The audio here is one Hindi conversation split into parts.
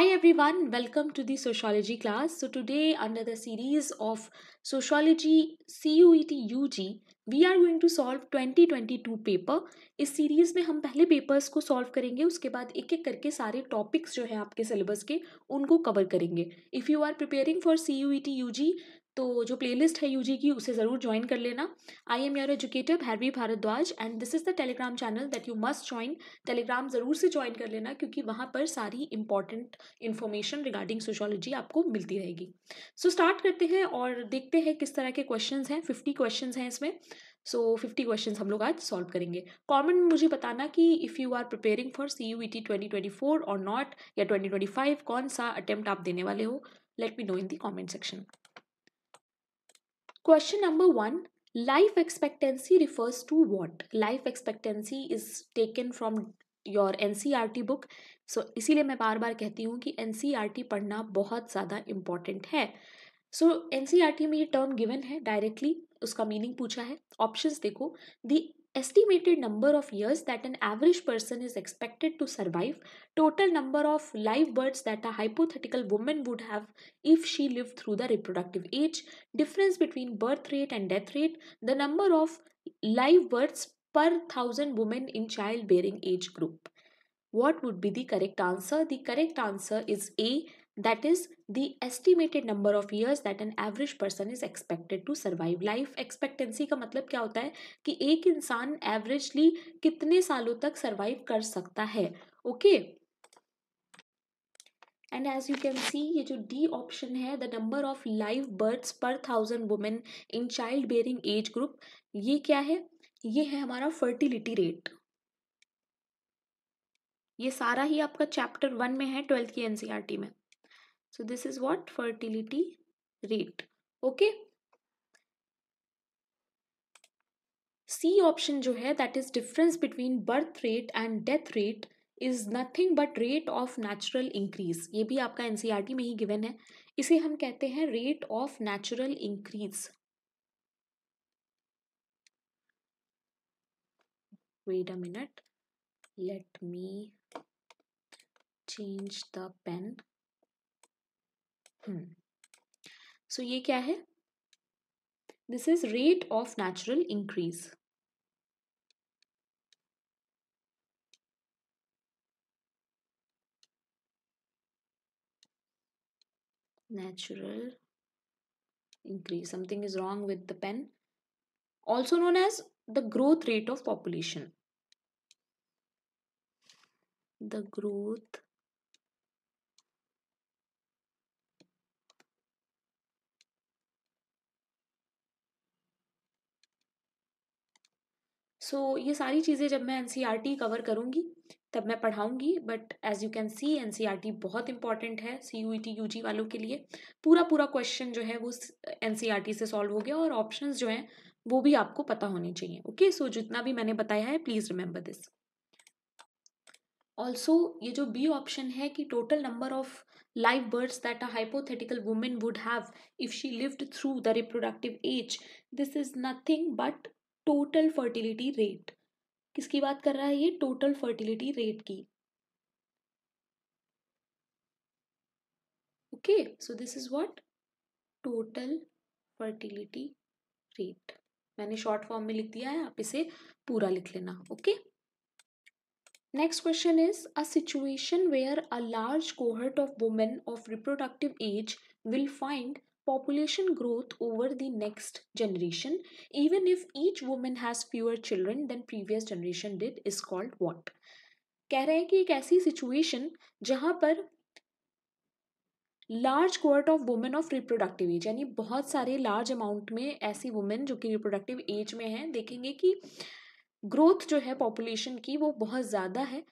Hi everyone, welcome to the sociology class. So today under the series of sociology CUET UG, we are going to solve 2022 paper इस सीरीज़ में हम पहले पेपर्स को सॉल्व करेंगे उसके बाद एक एक करके सारे टॉपिक्स जो है आपके सिलेबस के उनको कवर करेंगे if you are preparing for C U E T U G तो जो प्लेलिस्ट है यूजी की उसे ज़रूर ज्वाइन कर लेना I am your educator Harvi Bhardwaj and this is the Telegram channel that you must join Telegram ज़रूर से ज्वाइन कर लेना क्योंकि वहाँ पर सारी इंपॉर्टेंट इन्फॉर्मेशन रिगार्डिंग सोशोलॉजी आपको मिलती रहेगी सो so, स्टार्ट करते हैं और देखते हैं किस तरह के क्वेश्चन हैं फिफ्टी क्वेश्चन हैं इसमें सो फिफ्टी क्वेश्चन हम लोग आज सॉल्व करेंगे कॉमेंट मुझे बताना कि if you are preparing for C U E T twenty twenty four और नॉट या ट्वेंटी ट्वेंटी फाइव कौन सा अटैम्प्ट आप देने वाले हो let me know in the comment section Question number one life expectancy refers to what? Life expectancy is taken from your N C are T book so इसीलिए मैं बार बार कहती हूँ कि एन सी आर टी पढ़ना बहुत ज़्यादा इम्पॉर्टेंट है so N C R T T ये टर्म गिवन है डायरेक्टली उसका मीनिंग पूछा है ऑप्शन देखो दी estimated number of years that an average person is expected to survive, total number of live births that a hypothetical woman would have if she lived through the reproductive age, difference between birth rate and death rate, the number of live births per 1000 women in childbearing age group. What would be the correct answer? The correct answer is A that is the estimated number of years that an average person is expected to survive life expectancy का मतलब क्या होता है कि एक इंसान averagely कितने सालों तक survive कर सकता है okay and as you can see ये जो D option है the number of live births per thousand women in child bearing age group ये क्या है ये है हमारा fertility rate ये सारा ही आपका चैप्टर वन में है ट्वेल्थ की एनसीईआरटी में so this is what fertility rate okay C option जो है that is difference between birth rate and death rate is nothing but rate of natural increase ये भी आपका एनसीईआरटी e में ही गिवन है इसे हम कहते हैं rate of natural increase wait a minute let me change the pen so hmm. ये क्या है this is rate of natural increase natural increase something is wrong with the pen also known as the growth rate of population the growth so so, ये सारी चीज़ें जब मैं एन कवर e करूँगी तब मैं पढ़ाऊँगी but as you can see N बहुत इंपॉर्टेंट है C U T U G वालों के लिए पूरा पूरा क्वेश्चन जो है वो एन e से सॉल्व हो गया और ऑप्शन जो हैं वो भी आपको पता होने चाहिए ओके okay? सो so, जितना भी मैंने बताया है प्लीज़ रिमेंबर दिस ऑल्सो ये जो बी ऑप्शन है कि total number of live births that a hypothetical women would have if she lived through the reproductive age this is nothing but total fertility rate किसकी बात कर रहा है ये टोटल फर्टिलिटी रेट की okay so this is what total fertility rate मैंने शॉर्ट फॉर्म में लिख दिया है आप इसे पूरा लिख लेना okay next question is a situation where a large cohort of women of reproductive age will find population growth over the next generation even if each woman has fewer children than previous generation did is called what कह रहे हैं कि एक ऐसी सिचुएशन जहां पर large cohort of women of reproductive age यानी बहुत सारे लार्ज अमाउंट में ऐसी वुमेन जो कि रिप्रोडक्टिव एज में हैं देखेंगे कि ग्रोथ जो है पॉपुलेशन की वो बहुत ज़्यादा है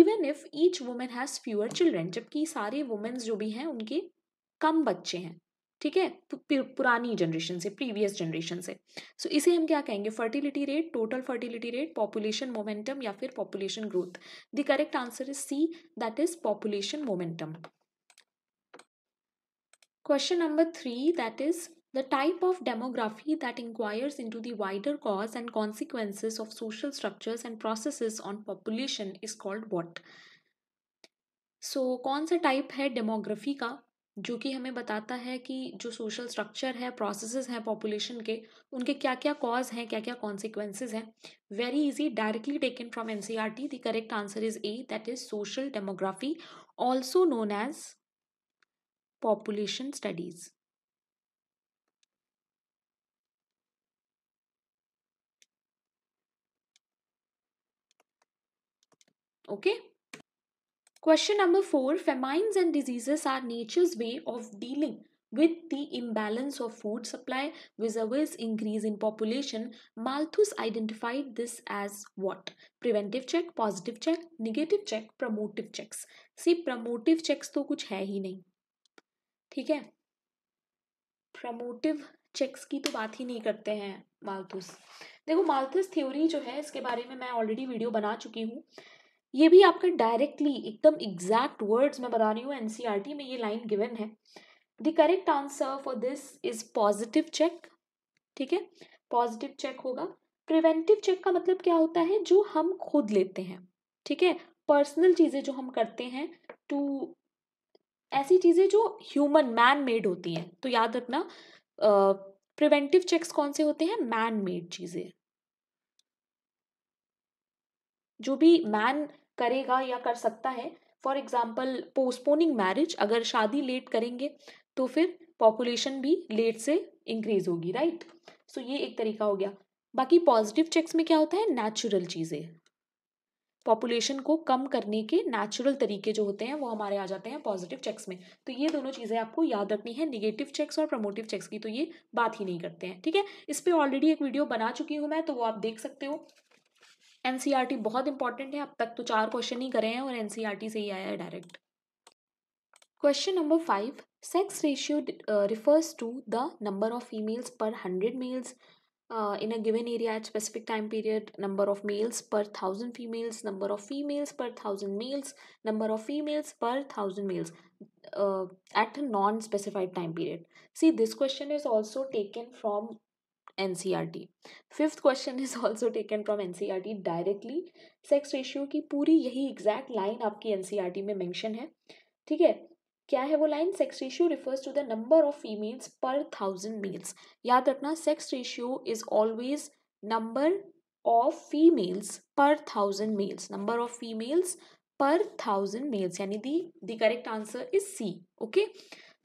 even if each women has fewer children जबकि सारे वुमेन्स जो भी हैं उनके कम बच्चे हैं ठीक है पुरानी जनरेशन से प्रीवियस जनरेशन से सो so, इसे हम क्या कहेंगे fertility rate total fertility rate population momentum या फिर population growth the correct answer is C that is population momentum question number three that is the type of demography that inquires into the wider cause and consequences of social structures and process on population is called what so कौन सा टाइप है डेमोग्राफी का जो कि हमें बताता है कि जो सोशल स्ट्रक्चर है प्रोसेसेस हैं पॉपुलेशन के उनके क्या क्या कॉज हैं क्या क्या कॉन्सिक्वेंसेज हैं very easy directly taken from N C are T the correct answer is A that is social demography also known as population studies okay okay? Question number four Famines and diseases are nature's way of dealing with the imbalance of food supply vis-a-vis increase in population, Malthus identified this as what? Preventive check, positive check, negative check, promotive checks. See, promotive checks तो कुछ है ही नहीं ठीक है प्रमोटिव चेक्स की तो बात ही नहीं करते हैं माल्थस देखो माल्थस थ्योरी जो है इसके बारे में मैं ऑलरेडी वीडियो बना चुकी हूँ ये भी आपका डायरेक्टली एकदम एग्जैक्ट वर्ड्स मैं बता रही हूँ एनसीईआरटी e में ये लाइन गिवन है the correct answer for this is positive check ठीक है पॉजिटिव चेक होगा प्रिवेंटिव चेक का मतलब क्या होता है जो हम खुद लेते हैं ठीक है पर्सनल चीज़ें जो हम करते हैं टू ऐसी चीज़ें जो ह्यूमन मैन मेड होती हैं तो याद रखना प्रिवेंटिव चेक्स कौन से होते हैं मैन मेड चीज़ें जो भी मैन करेगा या कर सकता है फॉर एग्जाम्पल पोस्टपोनिंग मैरिज अगर शादी लेट करेंगे तो फिर पॉपुलेशन भी लेट से इंक्रीज होगी राइट सो so, ये एक तरीका हो गया बाकी पॉजिटिव चेक्स में क्या होता है नेचुरल चीज़ें पॉपुलेशन को कम करने के नेचुरल तरीके जो होते हैं वो हमारे आ जाते हैं पॉजिटिव चेक्स में तो ये दोनों चीज़ें आपको याद रखनी है निगेटिव चेक्स और प्रमोटिव चेक्स की तो ये बात ही नहीं करते हैं ठीक है इस पर ऑलरेडी एक वीडियो बना चुकी हूँ मैं तो वो आप देख सकते हो एनसीईआरटी e बहुत इंपॉर्टेंट है अब तक तो चार क्वेश्चन ही करे हैं और एनसीईआरटी e से ही आया है direct question number five sex ratio refers to the number of females per hundred males in a given area at specific time period number of males per thousand females number of females per thousand males number of females per thousand males at non specified time period C this question is also taken from NCERT fifth question is also taken from NCERT directly sex ratio की पूरी यही एग्जैक्ट लाइन आपकी एनसीईआरटी e में मेंशन है ठीक है क्या है वो line sex ratio refers to the number of females per thousand males याद रखना sex ratio is always number of females per thousand males number of females per thousand males यानी the the correct answer is C okay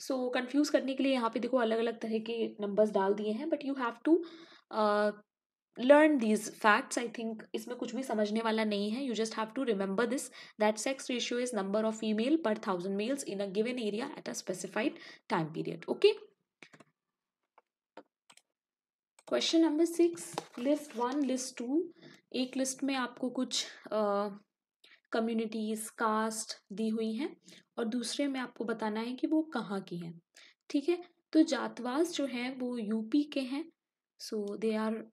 so so, confuse करने के लिए यहाँ पे देखो अलग अलग तरह के नंबर्स डाल दिए हैं but you have to learn these facts I think इसमें कुछ भी समझने वाला नहीं है you just have to remember this that sex ratio is number of female per thousand males in a given area at a specified time period okay question number six list one list two एक लिस्ट में आपको कुछ uh, कम्युनिटीज़ कास्ट दी हुई हैं और दूसरे में आपको बताना है कि वो कहाँ की हैं ठीक है तो जातवास जो हैं वो यूपी के हैं so they are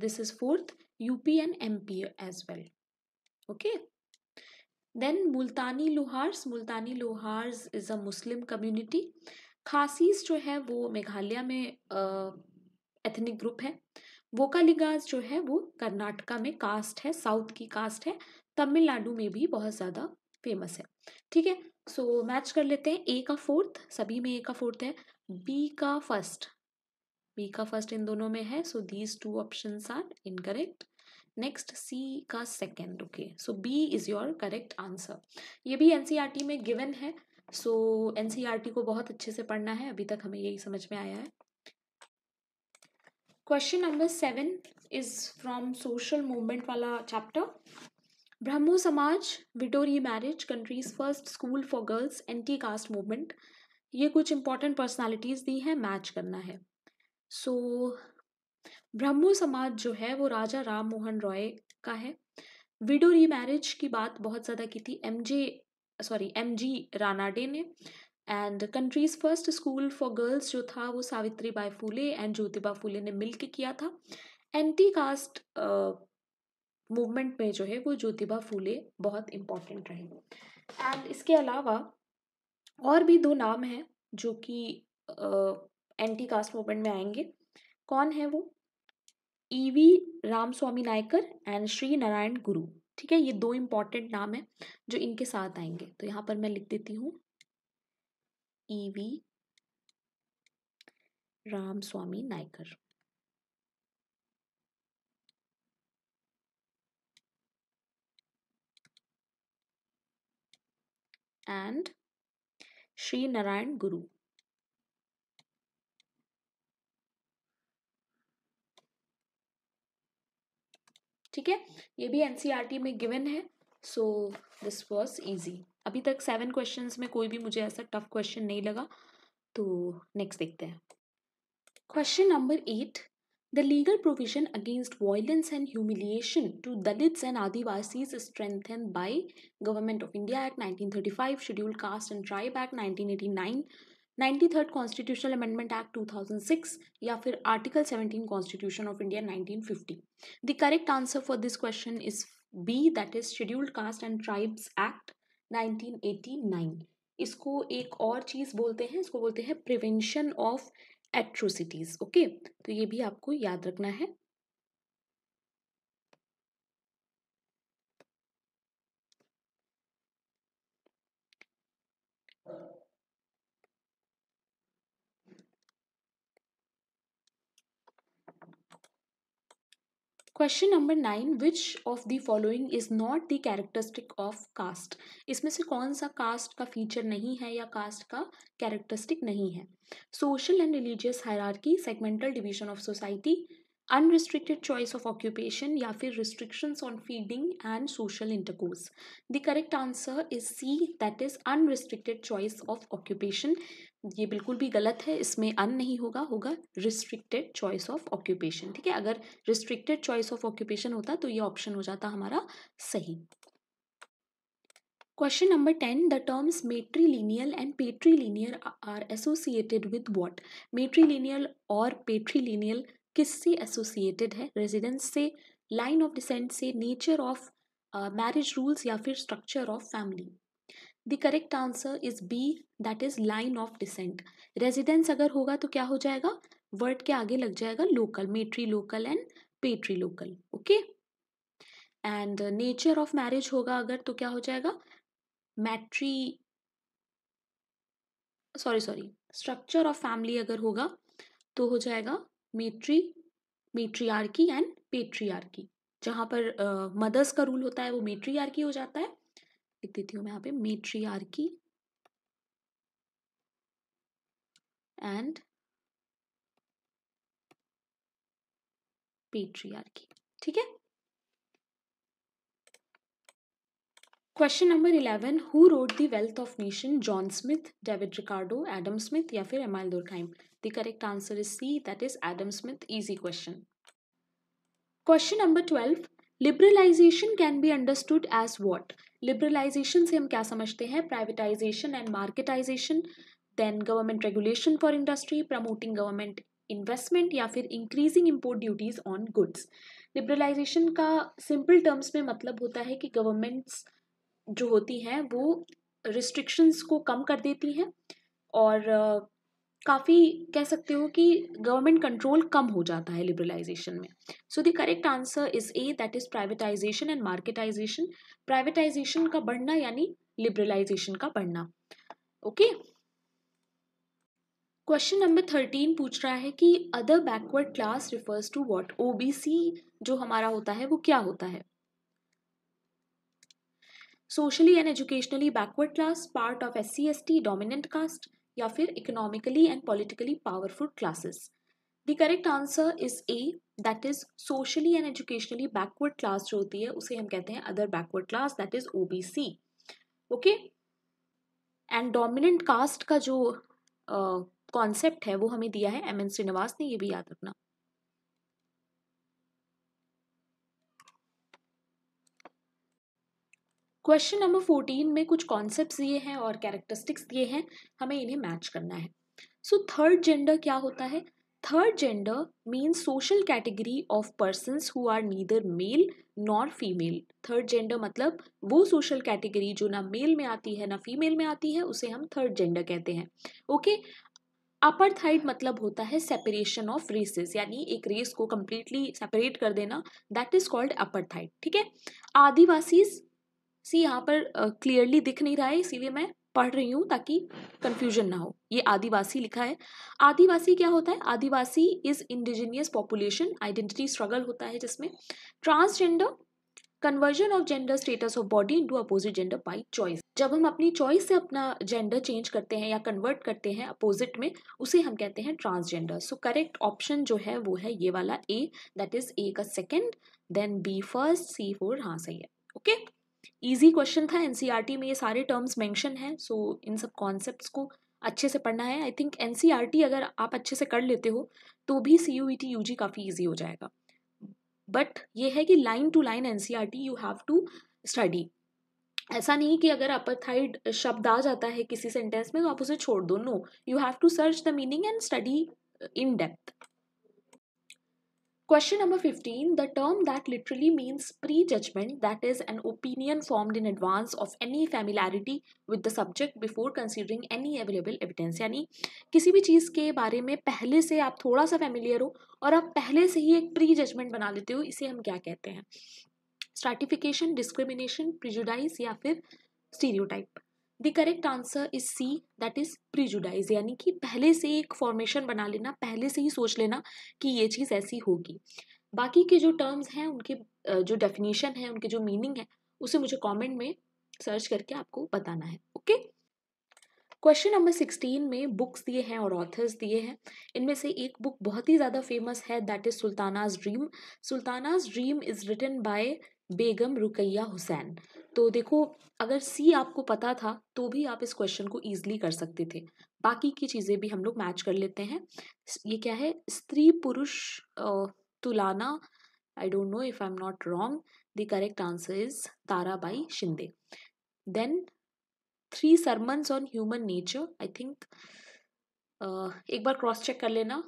this is fourth UP and MP as well okay then Multani Lohars Multani Lohars is a Muslim community Khasis जो है वो मेघालय में एथनिक uh, ग्रुप है वोकालिगाज जो है वो कर्नाटका में कास्ट है साउथ की कास्ट है तमिलनाडु में भी बहुत ज़्यादा फेमस है ठीक है सो मैच कर लेते हैं ए का फोर्थ सभी में ए का फोर्थ है बी का फर्स्ट बी का फर्स्ट इन दोनों में है so these two option are incorrect next C का second okay so B is your correct answer ये भी टी e में गिवन है सो so, एनसीईआरटी e को बहुत अच्छे से पढ़ना है अभी तक हमें यही समझ में आया है question number seven is from social movement वाला chapter Brahmo Samaj widow remarriage country's first school for girls anti caste movement ये कुछ इंपॉर्टेंट पर्सनालिटीज़ दी हैं मैच करना है सो so, ब्रह्मो समाज जो है वो राजा राम मोहन रॉय का है विडो री मैरिज की बात बहुत ज़्यादा की थी M J sorry M G Ranade ने and country's first school for girls जो था वो सावित्री बाई फूले एंड ज्योतिबा फूले ने मिल के किया था एंटी कास्ट मूवमेंट में जो है वो ज्योतिबा फूले बहुत इम्पॉर्टेंट रहे एंड इसके अलावा और भी दो नाम हैं जो कि एंटी कास्ट मूवमेंट में आएंगे कौन है वो E V e Ramaswamy Naicker and Shri Narayana Guru ठीक है ये दो इम्पॉर्टेंट नाम है जो इनके साथ आएंगे तो यहाँ पर मैं लिख देती हूँ E V e Ramaswamy Naicker and Sri Narayan Guru. ठीक है ये भी एनसीईआरटी e में गिवन है सो दिस वॉज ईजी अभी तक सेवन क्वेश्चंस में कोई भी मुझे ऐसा टफ क्वेश्चन नहीं लगा तो नेक्स्ट देखते हैं question number eight The legal provision against violence and humiliation to Dalits and Adivasis is strengthened by Government of India Act 1935, Scheduled Caste and Tribe Act 1989, 93rd Constitutional Amendment Act 2006 या फिर Article 17 Constitution of India 1950 The correct answer for this question is B, that is Scheduled Caste and Tribes Act 1989 इसको एक और चीज़ बोलते हैं इसको बोलते हैं प्रिवेंशन ऑफ एट्रोसिटीज ओके तो ये भी आपको याद रखना है question number nine which of the following is not the characteristic of caste इसमें से कौन सा कास्ट का फीचर नहीं है या कास्ट का कैरेक्टरिस्टिक नहीं है social and religious hierarchy segmental division of society unrestricted choice of occupation या फिर restriction on feeding and social intercourse the correct answer is C that is unrestricted choice of occupation ये बिल्कुल भी गलत है इसमें अन नहीं होगा होगा रिस्ट्रिक्टेड चॉइस ऑफ ऑक्यूपेशन ठीक है अगर रिस्ट्रिक्टेड चॉइस ऑफ ऑक्यूपेशन होता तो ये ऑप्शन हो जाता हमारा सही question number ten the terms matrilineal and patrilineal are associated with what? Matrilineal और patrilineal किससे एसोसिएटेड है रेजिडेंस से लाइन ऑफ डिसेंट से नेचर ऑफ मैरिज रूल्स या फिर structure of family the correct answer is B that is line of descent residence अगर होगा तो क्या हो जाएगा वर्ड के आगे लग जाएगा local matrilocal and patrilocal okay and nature of marriage होगा अगर तो क्या हो जाएगा matri sorry sorry structure of family अगर होगा तो हो जाएगा मेट्री की एंड की जहाँ पर मदर्स uh, का रूल होता है वो की हो जाता है लिख देती हूँ मैं यहाँ पे मेट्रियार्की एंड पेट्रियार्की ठीक है question number eleven who wrote the wealth of nation John Smith David Ricardo Adam Smith या फिर Emile Durkheim the correct answer is C that is Adam Smith easy question question number twelve liberalisation can be understood as what liberalisation से हम क्या समझते हैं privatisation and marketisation then government regulation for industry promoting government investment या फिर increasing import duties on goods liberalisation का सिंपल टर्म्स में मतलब होता है कि गवर्नमेंट्स जो होती हैं वो रिस्ट्रिक्शंस को कम कर देती हैं और काफ़ी कह सकते हो कि गवर्नमेंट कंट्रोल कम हो जाता है लिबरलाइजेशन में so the correct answer is A that is privatisation and marketisation privatisation का बढ़ना यानी लिबरलाइजेशन का बढ़ना ओके क्वेश्चन नंबर थर्टीन पूछ रहा है कि other backward class refers to what OBC जो हमारा होता है वो क्या होता है socially and educationally backward class part of S C S T dominant caste या फिर economically and politically powerful classes the correct answer is A that is socially and educationally backward class जो होती है उसे हम कहते हैं other backward class that is O B C okay and dominant cast का जो कॉन्सेप्ट uh, है वो हमें दिया है एम एन श्रीनिवास ने ये भी याद रखना क्वेश्चन नंबर फोर्टीन में कुछ कॉन्सेप्ट दिए हैं और कैरेक्टरिस्टिक्स दिए हैं हमें इन्हें मैच करना है सो थर्ड जेंडर क्या होता है third gender means social category of person who are neither male nor female third gender मतलब वो सोशल कैटेगरी जो ना मेल में आती है ना फीमेल में आती है उसे हम थर्ड जेंडर कहते हैं ओके अपर थाइड मतलब होता है सेपरेशन ऑफ रेसेस यानी एक रेस को कंप्लीटली सेपरेट कर देना that is called apartheid ठीक है आदिवासीज सी यहाँ पर क्लियरली दिख नहीं रहा है इसीलिए मैं पढ़ रही हूँ ताकि कन्फ्यूजन ना हो ये आदिवासी लिखा है आदिवासी क्या होता है Adivasi is indigenous population identity struggle होता है जिसमें transgender conversion of gender status of body into opposite gender by choice जब हम अपनी चॉइस से अपना जेंडर चेंज करते हैं या कन्वर्ट करते हैं अपोजिट में उसे हम कहते हैं ट्रांसजेंडर सो करेक्ट ऑप्शन जो है वो है ये वाला ए दैट इज ए का second then B first C four हाँ सही है ओके okay? ईजी क्वेश्चन था एन e में ये सारे टर्म्स मैंशन हैं सो इन सब कॉन्सेप्ट को अच्छे से पढ़ना है आई थिंक एन अगर आप अच्छे से कर लेते हो तो भी सी यू ई काफ़ी ईजी हो जाएगा बट ये है कि line to line and you have to study ऐसा नहीं कि अगर अपर थाइड शब्द आ जाता है किसी सेंटेंस में तो आप उसे छोड़ दो no you have to search the meaning and study in depth Question number 15 The term that literally means prejudgment, that is, an opinion formed in advance of any familiarity with the subject before considering any available evidence. यानी किसी भी चीज़ के बारे में पहले से आप थोड़ा सा फैमिलियर हो और आप पहले से ही एक प्री जजमेंट बना लेते हो इसे हम क्या कहते हैं स्ट्राटिफिकेशन डिस्क्रिमिनेशन प्रिजुडाइज या फिर stereotype the correct answer is C that is prejudice यानी कि पहले से एक फॉर्मेशन बना लेना पहले से ही सोच लेना कि ये चीज़ ऐसी होगी बाकी के जो टर्म्स हैं उनके जो डेफिनेशन है उनके जो मीनिंग है उसे मुझे कमेंट में सर्च करके आपको बताना है ओके क्वेश्चन नंबर सिक्सटीन में बुक्स दिए हैं और ऑथर्स दिए हैं इनमें से एक बुक बहुत ही ज़्यादा फेमस है that is Sultana's dream Sultana's dream is written by Begum Rukaiya Hussain तो देखो अगर सी आपको पता था तो भी आप इस क्वेश्चन को ईजिली कर सकते थे बाकी की चीज़ें भी हम लोग मैच कर लेते हैं ये क्या है Stri Purush Tulana I don't know if I am not wrong the correct answer is Tarabai Shinde then three sermons on human nature I think एक बार क्रॉस चेक कर लेना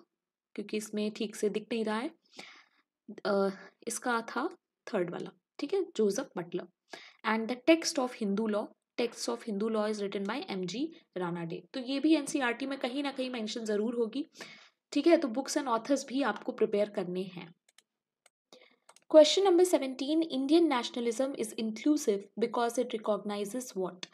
क्योंकि इसमें ठीक से दिख नहीं रहा है uh, इसका था थर्ड वाला ठीक है Joseph Butler and the text of Hindu law text of Hindu law is written by M G Ranade तो ये भी एनसीईआरटी e में कहीं ना कहीं मेंशन जरूर होगी ठीक है तो बुक्स एंड ऑथर्स भी आपको प्रिपेयर करने हैं question number seventeen Indian nationalism is inclusive because it recognises what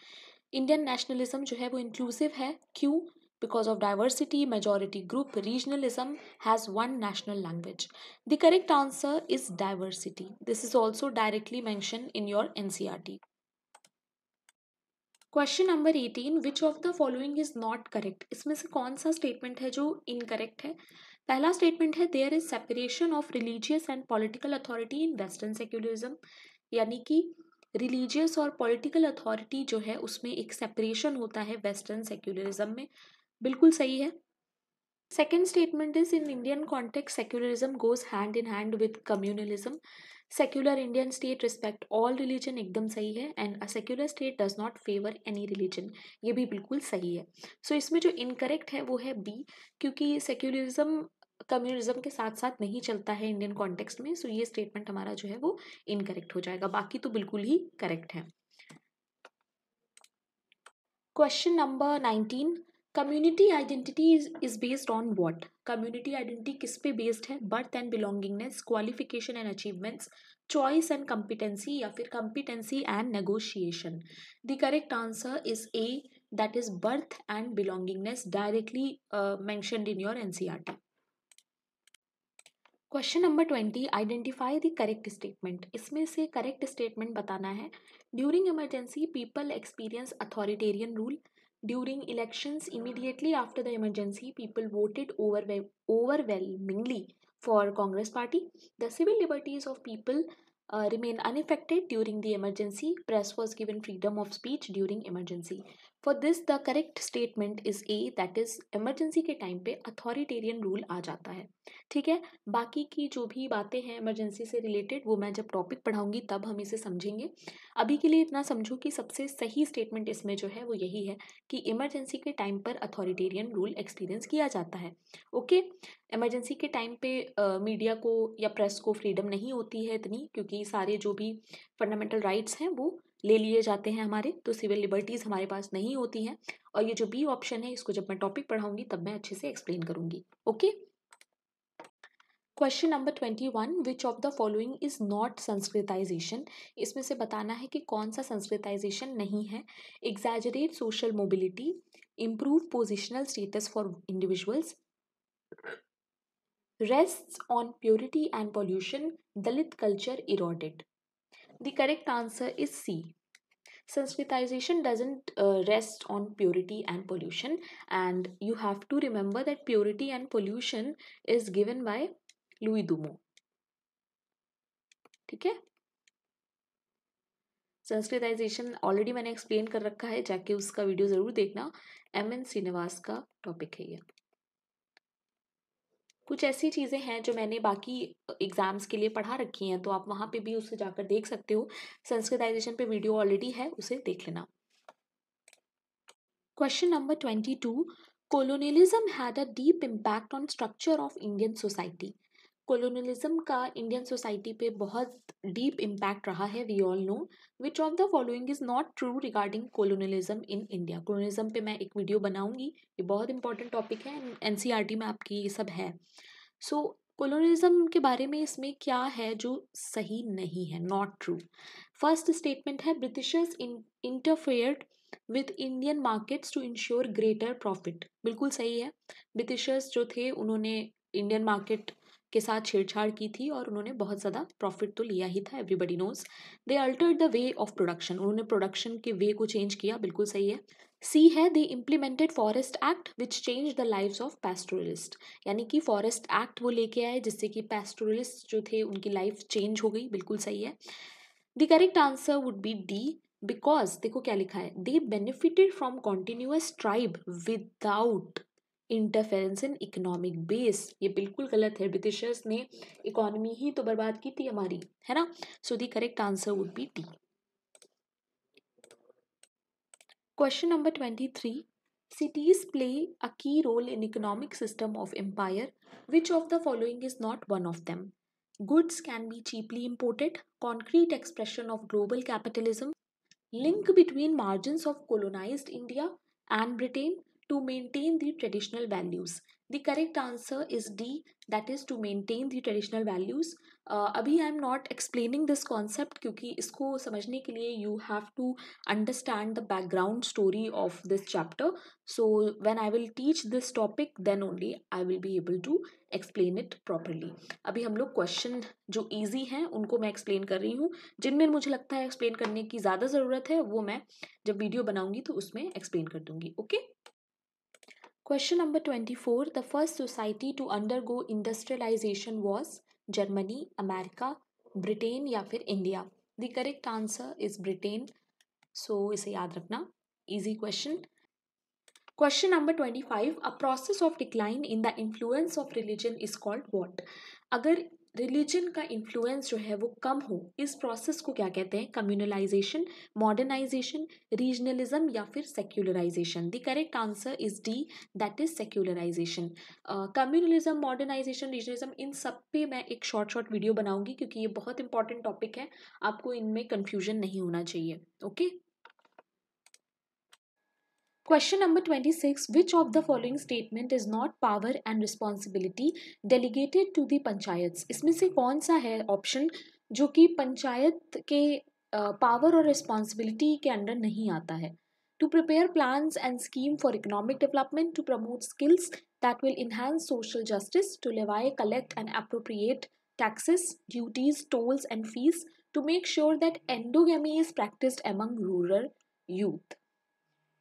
Indian nationalism जो है वो इंक्लूसिव है क्यों Because of diversity, majority group regionalism has one national language. The correct answer is diversity. This is also directly mentioned in your NCRT. Question number eighteen which of the following is not correct इसमें से कौन सा स्टेटमेंट है जो इनकरेक्ट है पहला स्टेटमेंट है there is separation of religious and political authority in western secularism यानी कि रिलीजियस और पॉलिटिकल अथॉरिटी जो है उसमें एक सेपरेशन होता है वेस्टर्न सेक्युलरिज्म में बिल्कुल सही है second statement is in Indian context secularism goes hand in hand with communalism secular Indian state respect all religion एकदम सही है and a secular state does not favour any religion ये भी बिल्कुल सही है सो so इसमें जो इनकरेक्ट है वो है बी क्योंकि सेक्युलरिज्म कम्युनिज्म के साथ साथ नहीं चलता है इंडियन कॉन्टेक्स्ट में सो so ये स्टेटमेंट हमारा जो है वो इनकरेक्ट हो जाएगा बाकी तो बिल्कुल ही करेक्ट है question number nineteen community identity is based on what community identity किस पे बेस्ड है birth and belongingness qualification and achievements choice and competency या फिर competency and negotiation the correct answer is A that is birth and belongingness directly mention in your N C are T question number twenty identify the correct statement इसमें से करेक्ट स्टेटमेंट बताना है during emergency people experience authoritarian rule During elections immediately after the emergency, people voted overwhelmingly for Congress Party. The civil liberties of people uh, remained unaffected during the emergency. Press was given freedom of speech during emergency. For this the correct statement is A that is emergency के टाइम पे अथॉरिटेरियन रूल आ जाता है ठीक है बाकी की जो भी बातें हैं इमरजेंसी से रिलेटेड वो मैं जब टॉपिक पढ़ाऊंगी तब हम इसे समझेंगे अभी के लिए इतना समझो कि सबसे सही स्टेटमेंट इसमें जो है वो यही है कि इमरजेंसी के टाइम पर अथॉरिटेरियन रूल एक्सपीरियंस किया जाता है ओके इमरजेंसी के टाइम पे मीडिया को या प्रेस को फ्रीडम नहीं होती है इतनी क्योंकि सारे जो भी फंडामेंटल राइट्स हैं वो ले लिए जाते हैं हमारे तो सिविल लिबर्टीज़ हमारे पास नहीं होती हैं और ये जो बी ऑप्शन है इसको जब मैं टॉपिक पढ़ाऊंगी तब मैं अच्छे से एक्सप्लेन करूंगी okay question number twenty one which of the following is not Sanskritisation इसमें से बताना है कि कौन सा संस्कृताइजेशन नहीं है exaggerate social mobility improve positional status for individuals rest on purity and pollution Dalit culture eroded The correct answer is C. Sanskritization doesn't uh, rest on purity and pollution, and you have to remember that purity and pollution is given by Louis Dumo. ठीक है संस्कृताइजेशन ऑलरेडी मैंने एक्सप्लेन कर रखा है जाके उसका वीडियो ज़रूर देखना एम एन श्रीनिवास का टॉपिक है ये कुछ ऐसी चीज़ें हैं जो मैंने बाकी एग्ज़ाम्स के लिए पढ़ा रखी हैं तो आप वहाँ पे भी उसे जाकर देख सकते हो संस्कृताइजेशन पे वीडियो ऑलरेडी है उसे देख लेना question number twenty two colonialism had a deep impact on structure of Indian society colonialism का इंडियन सोसाइटी पे बहुत डीप इम्पैक्ट रहा है we all know which of the following is not true regarding colonialism in India colonialism पे मैं एक वीडियो बनाऊंगी ये बहुत इंपॉर्टेंट टॉपिक है एन सी आर टी में आपकी ये सब है सो so, के बारे में इसमें क्या है जो सही नहीं है नॉट ट्रू फर्स्ट स्टेटमेंट है Britishers interfered with Indian markets to ensure greater profit बिल्कुल सही है ब्रिटिशर्स जो थे उन्होंने इंडियन मार्केट के साथ छेड़छाड़ की थी और उन्होंने बहुत ज़्यादा प्रॉफिट तो लिया ही था everybody knows they alter the way of production उन्होंने प्रोडक्शन के वे को चेंज किया बिल्कुल सही है सी है they implemented forest act which change the life of pastoralist यानी कि फॉरेस्ट एक्ट वो लेके आए जिससे कि पेस्टोरलिस्ट जो थे उनकी लाइफ चेंज हो गई बिल्कुल सही है the correct answer would be D because देखो क्या लिखा है they benefited from continuous tribe without interference in economic base ये बिल्कुल गलत है ब्रिटिशर्स ने इकोनॉमी ही तो बर्बाद की थी हमारी है ना so the correct answer would be T question number twenty three cities play a key role in economic system of empire which of the following is not one of them goods can be cheaply imported concrete expression of global capitalism link between margin of colonise India and Britain to maintain the traditional values the correct answer is d that is to maintain the traditional values uh, अभी I am not explaining this concept क्योंकि इसको समझने के लिए you have to understand the background story of this chapter so when I will teach this topic then only I will be able to explain it properly अभी हम लोग क्वेश्चन जो ईजी हैं उनको मैं एक्सप्लेन कर रही हूँ जिनमें मुझे लगता है एक्सप्लेन करने की ज़्यादा ज़रूरत है वो मैं जब वीडियो बनाऊँगी तो उसमें एक्सप्लेन कर दूँगी okay okay? Question number 24 The first society to undergo industrialization was Germany, America, Britain or India. The correct answer is Britain. So इसे याद रखना Easy question. Question number 25 A process of decline in the influence of religion is called what? अगर रिलीजन का इन्फ्लुएंस जो है वो कम हो इस प्रोसेस को क्या कहते हैं कम्युनलाइजेशन मॉडर्नाइजेशन रीजनलिज्म या फिर secularisation the correct answer is D that is secularisation communalism modernisation regionalism इन सब पे मैं एक शॉर्ट शॉर्ट वीडियो बनाऊंगी क्योंकि ये बहुत इंपॉर्टेंट टॉपिक है आपको इनमें कन्फ्यूजन नहीं होना चाहिए okay okay? Question number 26 Which of the following statement is not power and responsibility delegated to the panchayats? इसमें से कौन सा है ऑप्शन जो कि power के responsibility, और रिस्पॉन्सिबिलिटी के अंडर नहीं आता है to prepare plans and scheme for economic development to promote skills that will enhance social justice to levy collect and appropriate taxes duties tolls and fees to make sure that endogamy is practiced among rural youth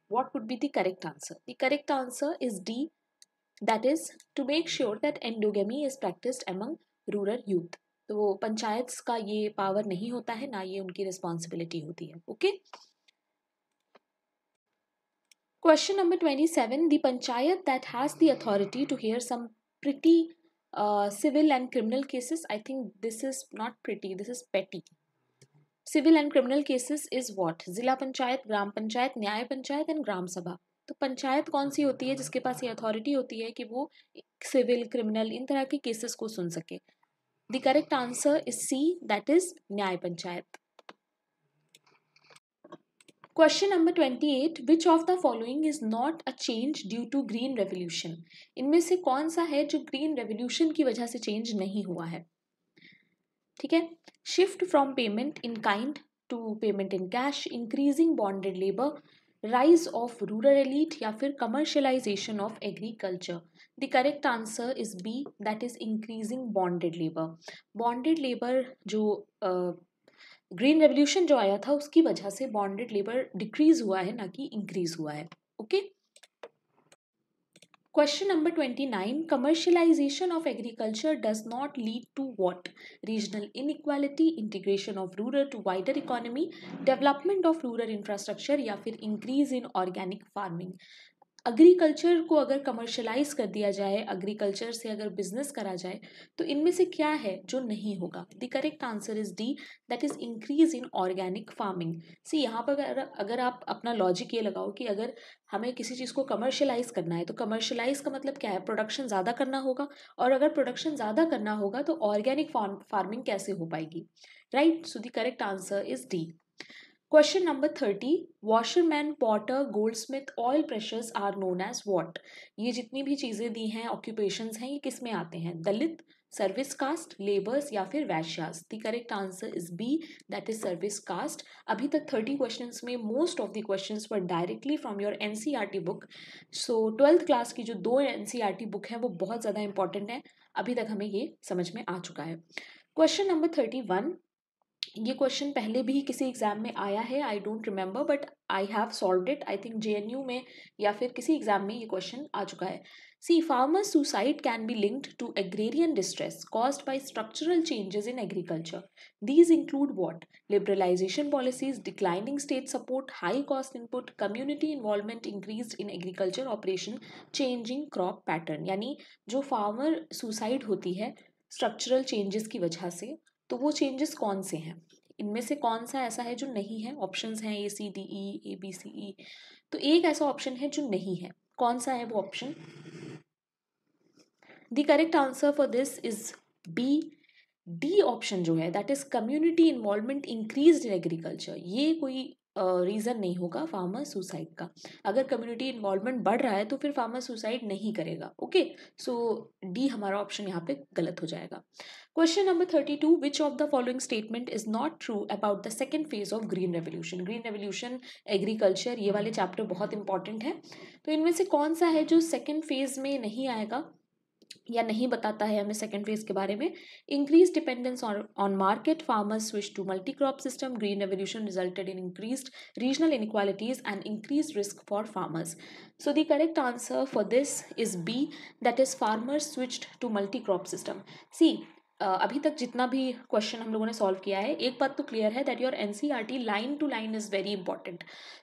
what would be the correct answer? The correct answer is D. That is to make sure that endogamy is practiced among rural youth. तो पंचायत का ये पावर नहीं होता है ना ये उनकी रिस्पॉन्सिबिलिटी होती है okay question number twenty seven the panchayat that has the authority to hear some pretty civil and criminal cases I think this is not pretty this is petty civil and criminal cases is what zila panchayat ग्राम पंचायत न्याय पंचायत एंड ग्राम सभा तो पंचायत कौन सी होती है जिसके पास ये अथॉरिटी होती है कि वो सिविल क्रिमिनल इन तरह के केसेस को सुन सके the correct answer is C that is nyaya panchayat question number twenty eight which of the following is not a change due to green revolution इनमें से कौन सा है जो ग्रीन रेवोल्यूशन की वजह से चेंज नहीं हुआ है ठीक है shift from payment in kind to payment in cash increasing bonded labour rise of rural elite या फिर commercialisation of agriculture the correct answer is B that is increasing bonded labour bonded labour जो ग्रीन uh, रेवोल्यूशन जो आया था उसकी वजह से बॉन्डेड लेबर डिक्रीज हुआ है ना कि इंक्रीज हुआ है okay okay? Question number 29 Commercialization of agriculture does not lead to what? Regional inequality, integration of rural to wider economy, development of rural infrastructure, or increase in organic farming. Agriculture को अगर कमर्शलाइज कर दिया जाए एग्रीकल्चर से अगर बिजनेस करा जाए तो इनमें से क्या है जो नहीं होगा the correct answer is D that is increase in organic farming C यहाँ पर अगर, अगर आप अपना लॉजिक ये लगाओ कि अगर हमें किसी चीज़ को कमर्शलाइज करना है तो कमर्शलाइज का मतलब क्या है प्रोडक्शन ज़्यादा करना होगा और अगर प्रोडक्शन ज़्यादा करना होगा तो ऑर्गेनिक फार्मिंग कैसे हो पाएगी right so the correct answer is D question number thirty washerman potter goldsmith oil pressers are known as what ये जितनी भी चीज़ें दी हैं ऑक्यूपेशन हैं ये किस में आते हैं दलित सर्विस कास्ट लेबर्स या फिर Vaishyas the correct answer is B that is service caste अभी तक थर्टी क्वेश्चन में मोस्ट ऑफ द क्वेश्चन पर directly from your N C are T book so twelfth class की जो दो N C are T book हैं वो बहुत ज़्यादा इंपॉर्टेंट हैं अभी तक हमें ये समझ में आ चुका है क्वेश्चन नंबर थर्टी वन ये क्वेश्चन पहले भी किसी एग्ज़ाम में आया है I don't remember but I have solved it I think J में या फिर किसी एग्ज़ाम में ये क्वेश्चन आ चुका है C farmer suicide can be linked to agrarian distress caused by structural changes in agriculture these include what liberalisation policies declining state support high cost input community involvement increase in agriculture operation changing crop pattern यानी जो फार्मर सुसाइड होती है स्ट्रक्चरल चेंजेस की वजह से तो वो चेंजेस कौन से हैं इनमें से कौन सा ऐसा है जो नहीं है ऑप्शंस हैं ए C D E A B C ई तो एक ऐसा ऑप्शन है जो नहीं है कौन सा है वो option the correct answer for this is B D option जो है that is community involvement increase in agriculture ये कोई रीज़न नहीं होगा फार्मर सुसाइड का अगर कम्युनिटी इन्वॉल्वमेंट बढ़ रहा है तो फिर फार्मर सुसाइड नहीं करेगा ओके सो डी हमारा ऑप्शन यहाँ पे गलत हो जाएगा question number thirty two which of the following statement is not true about the second phase of green revolution green revolution agriculture ये वाले चैप्टर बहुत इंपॉर्टेंट है तो इनमें से कौन सा है जो सेकेंड फेज में नहीं आएगा या नहीं बताता है हमें सेकेंड फेज के बारे में increase dependence on on market farmers switch to multi crop system green revolution resulted in increase regional inequalities and increase risk for farmers so the correct answer for this is B that is farmers switched to multi crop system C अभी तक जितना भी क्वेश्चन हम लोगों ने सॉल्व किया है एक बात तो क्लियर है that your N C are T line to line is very important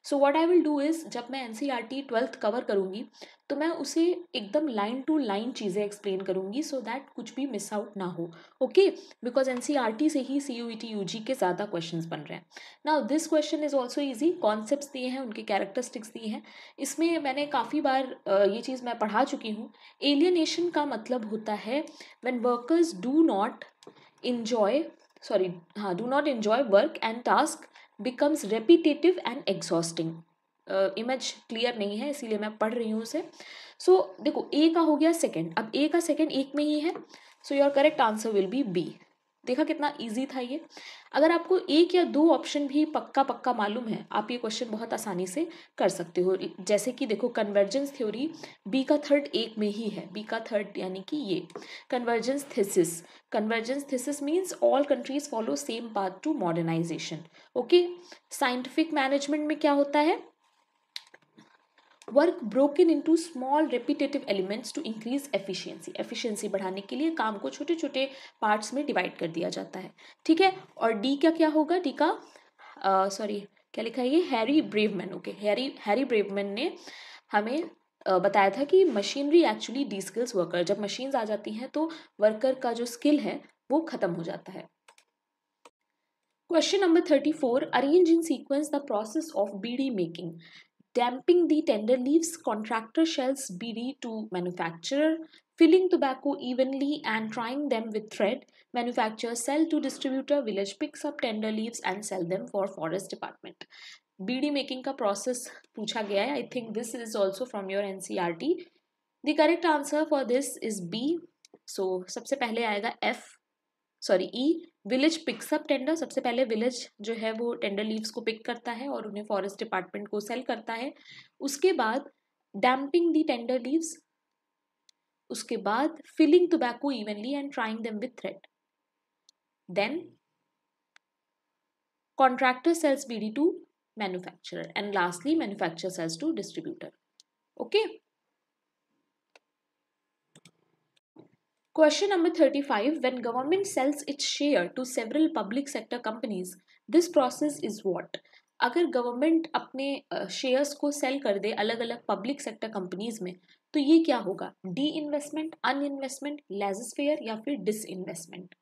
so what I will do is जब मैं N C are T twelfth cover करूँगी तो मैं उसे एकदम लाइन टू लाइन चीज़ें एक्सप्लेन करूँगी सो दैट कुछ भी मिस आउट ना हो ओके बिकॉज एन से ही C U T U G के ज़्यादा क्वेश्चन बन रहे हैं ना this question is also easy concept दिए हैं उनके कैरेक्टरिस्टिक्स दिए हैं इसमें मैंने काफ़ी बार ये चीज़ मैं पढ़ा चुकी हूँ एलियनेशन का मतलब होता है when workers do not enjoy sorry हाँ do not enjoy work and task becomes repetitive and exhausting image clear नहीं है इसीलिए मैं पढ़ रही हूँ उसे सो so, देखो ए का हो गया सेकेंड अब ए का सेकेंड एक में ही है so your correct answer will be B देखा कितना इजी था ये अगर आपको एक या दो ऑप्शन भी पक्का पक्का मालूम है आप ये क्वेश्चन बहुत आसानी से कर सकते हो जैसे कि देखो कन्वर्जेंस थ्योरी बी का थर्ड एक में ही है बी का थर्ड यानी कि ये convergence thesis convergence thesis means all countries follow same path to modernisation okay scientific management में क्या होता है work broken into small repetitive elements to increase efficiency efficiency बढ़ाने के लिए काम को छोटे छोटे पार्ट्स में डिवाइड कर दिया जाता है ठीक है और डी का क्या होगा डी का सॉरी uh, क्या लिखा है ये Harry Braverman okay Harry Harry Braverman ने हमें बताया था कि machinery actually deskills worker जब मशीन्स आ जाती हैं तो वर्कर का जो स्किल है वो खत्म हो जाता है question number thirty four arrange in sequence the process of bidi making damping the tender leaves, contractor shells BD to manufacturer, filling tobacco evenly and trying them with thread, manufacturer sell to distributor, village picks up tender leaves and sell them for forest department. bd making ka process pucha gaya hai i think this is also from your ncrt the correct answer for this is b so sabse pehle aayega f sorry e village picks up tender सबसे पहले विलेज जो है वो टेंडर लीव्स को पिक करता है और उन्हें फॉरेस्ट डिपार्टमेंट को सेल करता है उसके बाद डैम्पिंग दी टेंडर लीव्स उसके बाद filling tobacco evenly and trying them with thread then contractor sells BD to manufacturer and lastly manufacturer sells to distributor okay Question number 35 When government sells its share to several public sector companies, this process is what? अगर गवर्नमेंट अपने शेयर्स को सेल कर दे अलग अलग पब्लिक सेक्टर कंपनीज में तो ये क्या होगा D investment an investment laissez faire या फिर disinvestment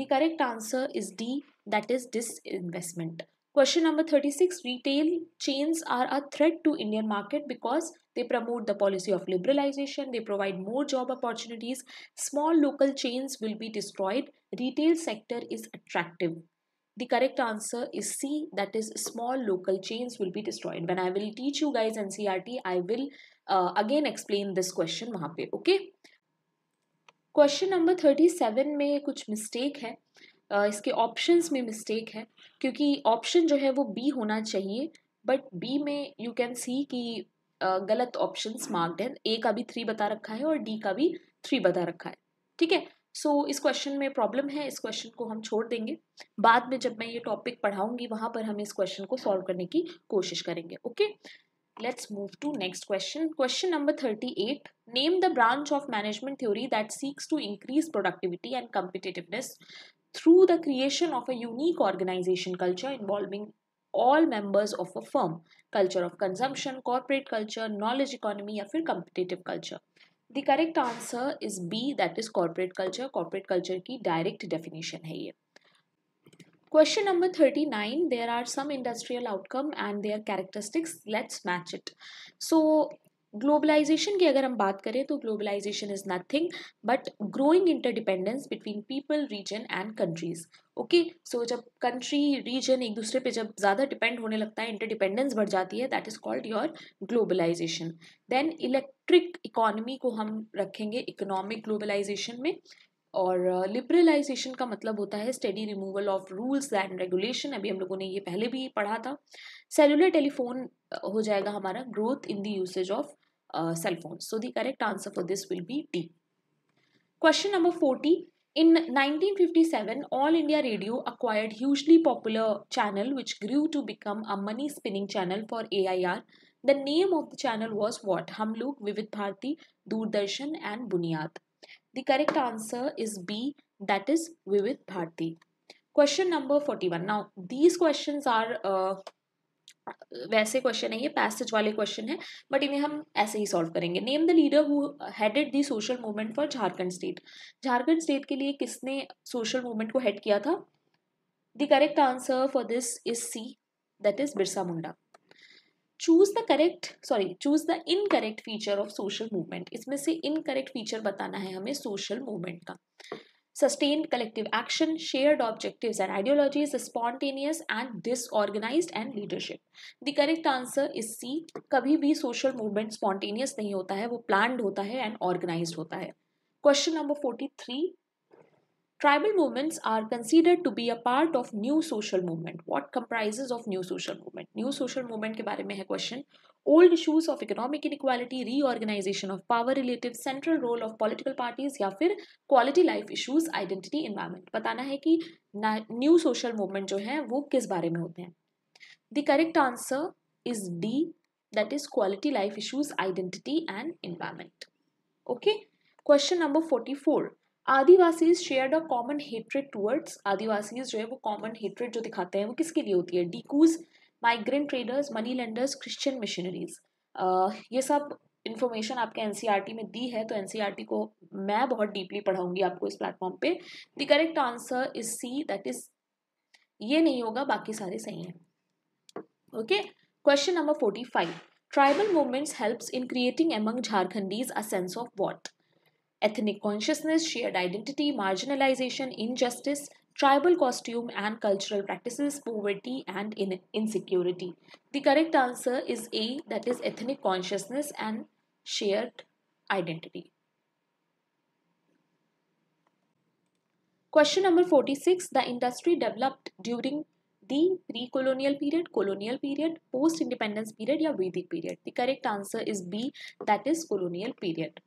the correct answer is D that is disinvestment Question number 36 Retail chains are a threat to Indian market because They promote the policy of liberalization. They provide more job opportunities. Small local chains will be destroyed. Retail sector is attractive. The correct answer is C, that is small local chains will be destroyed. When I will teach you guys NCRT, I will uh, again explain this question वहाँ pe okay question number thirty seven में कुछ मिस्टेक है इसके ऑप्शंस में मिस्टेक है क्योंकि ऑप्शन जो है वो बी होना चाहिए बट बी में यू कैन सी कि गलत ऑप्शन मार्क्ड है ए का भी थ्री बता रखा है और डी का भी थ्री बता रखा है ठीक है सो इस क्वेश्चन में प्रॉब्लम है इस क्वेश्चन को हम छोड़ देंगे बाद में जब मैं ये टॉपिक पढ़ाऊंगी वहां पर हम इस क्वेश्चन को सॉल्व करने की कोशिश करेंगे okay let's move to next question question number thirty eight name the branch of management theory that seeks to increase productivity and competitiveness through the creation of a unique organisation culture involving all members of a firm culture of consumption, corporate culture, knowledge economy, or competitive culture. The correct answer is B that is corporate culture. Corporate culture ki direct definition है ये Question number 39 there are some industrial outcome and their characteristics let's match it so globalisation की अगर हम बात करें तो globalisation is nothing but growing interdependence between people region and countries okay so जब कंट्री रीजन एक दूसरे पे जब ज़्यादा डिपेंड होने लगता है इंटरडिपेंडेंस बढ़ जाती है that is called your globalisation then electric economy को हम रखेंगे इकोनॉमिक ग्लोबलाइजेशन में और लिबरलाइजेशन uh, का मतलब होता है study removal of rules and regulation अभी हम लोगों ने ये पहले भी पढ़ा था सेलुलर टेलीफोन हो जाएगा हमारा growth in the usage of uh, cell phones. So the correct answer for this will be D. Question number 40. In 1957, All India Radio acquired hugely popular channel which grew to become a money spinning channel for AIR. The name of the channel was what? Hamluk, Vivid Bharti, Doordarshan and Bunyad. The correct answer is B that is Vivid Bharti. Question number 41. Now these questions are uh, वैसे क्वेश्चन है ये पैसेज वाले क्वेश्चन है बट इन्हें हम ऐसे ही सॉल्व करेंगे name the leader who headed the social movement for Jharkhand state Jharkhand state के लिए किसने सोशल मूवमेंट को हेड किया था the correct answer for this is C that is Birsa Munda choose the correct sorry choose the incorrect feature of social movement इसमें से इनकरेक्ट फीचर बताना है हमें सोशल मूवमेंट का Sustained collective action, shared objectives and ideologies, spontaneous and disorganized and leadership. The correct answer is C. kabhi bhi social movement spontaneous nahi hota hai wo planned hota hai and organized hota hai Question number 43. Tribal movements are considered to be a part of new social movement. What comprises of new social movement? New social movement के बारे में है question. Old issues of economic inequality reorganisation of power relative central role of political parties या फिर quality life issues identity environment बताना है कि न्यू सोशल मूवमेंट जो है वो किस बारे में होते हैं the correct answer is D that is quality life issues identity and environment okay question number forty four Adivasis share a common hatred towards Adivasis जो है वो कॉमन हेट्रेड जो दिखाते हैं वो किसके लिए होती है dikus migrant traders money lenders Christian missionaries ये सब इन्फॉर्मेशन आपके एन e में दी है तो एन e को मैं बहुत डीपली पढ़ाऊंगी आपको इस प्लेटफॉर्म पे the correct answer is C that is ये नहीं होगा बाकी सारे सही हैं okay question number forty five tribal movements helps in creating among Jharkhandis a sense of what ethnic consciousness shared identity marginalisation injustice tribal costume and cultural practices, poverty and in- insecurity. The correct answer is A, that is ethnic consciousness and shared identity. Question number 46 The industry developed during the pre colonial period, colonial period, post independence period, or Vedic period. The correct answer is B, that is colonial period.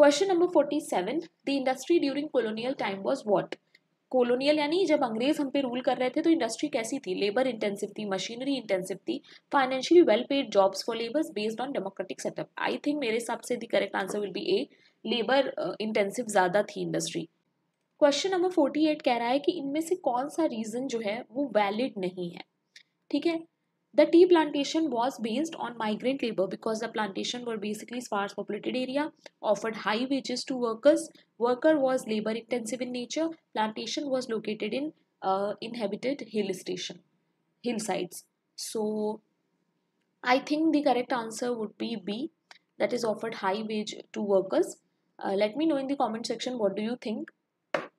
Question number forty seven the industry during colonial time was what colonial यानी जब अंग्रेज हम पे रूल कर रहे थे तो इंडस्ट्री कैसी थी लेबर इंटेंसिव थी मशीनरी इंटेंसिव थी financially well paid jobs for labours based on democratic setup I think मेरे हिसाब से the correct answer will be A labour intensive ज़्यादा थी industry question number forty eight कह रहा है कि इनमें से कौन सा रीज़न जो है वो वैलिड नहीं है ठीक है The tea plantation was based on migrant labor because the plantation were basically sparse populated area, offered high wages to workers. Worker was labor intensive in nature. Plantation was located in uh, inhabited hill station, hillsides. So I think the correct answer would be B that is offered high wage to workers. Uh, let me know in the comment section what do you think.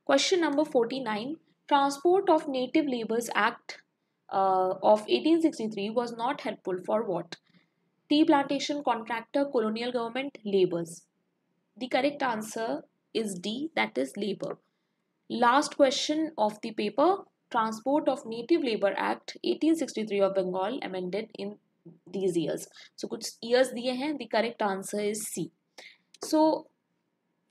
Question number 49 Transport of Native Labours Act uh, of 1863 was not helpful for what? Tea plantation contractor, colonial government, labors. The correct answer is D, that is labor. Last question of the paper Transport of Native Labor Act 1863 of Bengal amended in these years. So, कुछ years दिए हैं the correct answer is C. So,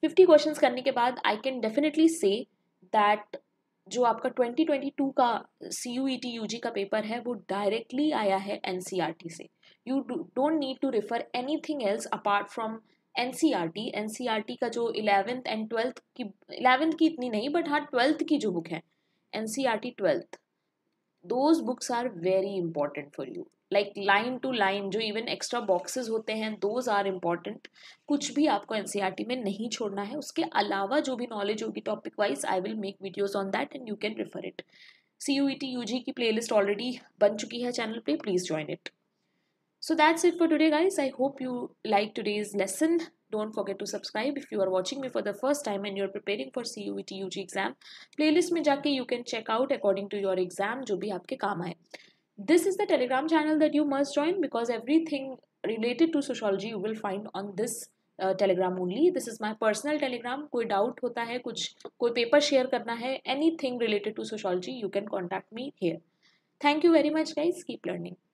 50 questions करने के बाद I can definitely say that जो आपका 2022 का C U E T U G का पेपर है वो डायरेक्टली आया है एन सी आर टी से you don't need to refer anything else apart from N C are T N C are T का जो इलेवेंथ एंड ट्वेल्थ की इलेवेंथ की इतनी नहीं बट हाँ ट्वेल्थ की जो बुक है N C are T twelfth those books are very important for you like line to line जो इवन एक्स्ट्रा बॉक्सेस होते हैं दोज आर इम्पॉर्टेंट कुछ भी आपको एन e में नहीं छोड़ना है उसके अलावा जो भी नॉलेज होगी topic wise I will make videos on that and you can refer it C U E T U G की प्ले लिस्ट ऑलरेडी बन चुकी है चैनल पे please join it so that's it for today guys I hope you like is lesson don't to subscribe if you are watching me for the first time and you are preparing for C U T U G exam play playlist में जाके you can check out according to your exam जो भी आपके काम आए this is the telegram channel that you must join because everything related to sociology you will find on this Telegram only this is my personal Telegram कोई डाउट होता है कुछ कोई पेपर शेयर करना है anything related to sociology you can contact me here thank you very much guys keep learning